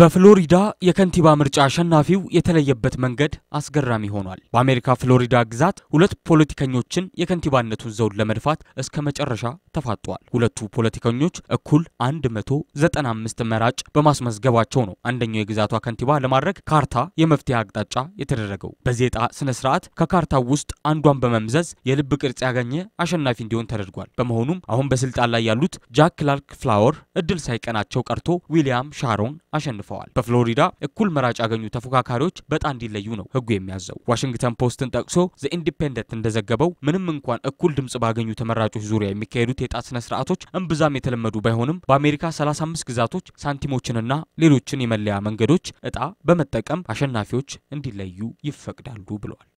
በፍሎሪዳ የከንቲባ ምርጫ አሸናፊው የተለየበት መንገድ አስገራሚ ሆኗል። በአሜሪካ ፍሎሪዳ ግዛት ሁለት ፖለቲከኞችን የከንቲባነቱን ዘውድ ለመድፋት እስከ መጨረሻ ተፋጠዋል። ሁለቱ ፖለቲከኞች እኩል 195 መራጭ በማስመዝገባቸው ነው አንደኛው የግዛቷ ከንቲባ ለማድረግ ካርታ የመፍትሄ አቅጣጫ የተደረገው። በዚህ ዕጣ ስነ ስርዓት ከካርታው ውስጥ አንዷን በመምዘዝ የልብ ቅርጽ ያገኘ አሸናፊ እንዲሆን ተደርጓል። በመሆኑም አሁን በስልጣን ላይ ያሉት ጃክ ክላርክ ፍላወር እድል ሳይቀናቸው ቀርቶ ዊሊያም ሻሮን አሸንፏል። አሸንፈዋል። በፍሎሪዳ እኩል መራጭ ያገኙ ተፎካካሪዎች በጣ እንዲለዩ ነው ህጉ የሚያዘው። ዋሽንግተን ፖስትን ጠቅሶ ዘ ኢንዲፔንደንት እንደዘገበው ምንም እንኳን እኩል ድምጽ ባገኙ ተመራጮች ዙሪያ የሚካሄዱት የጣት ስነ ስርዓቶች እምብዛም የተለመዱ ባይሆንም በአሜሪካ 35 ግዛቶች ሳንቲሞችንና ሌሎችን የመለያ መንገዶች እጣ በመጠቀም አሸናፊዎች እንዲለዩ ይፈቅዳሉ ብለዋል።